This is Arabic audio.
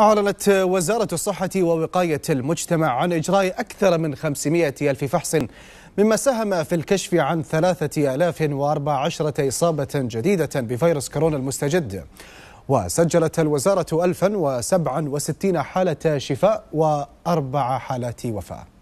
أعلنت وزارة الصحة ووقاية المجتمع عن إجراء أكثر من 500 ألف فحص مما ساهم في الكشف عن 3014 إصابة جديدة بفيروس كورونا المستجد وسجلت الوزارة 1067 حالة شفاء وأربع حالات وفاة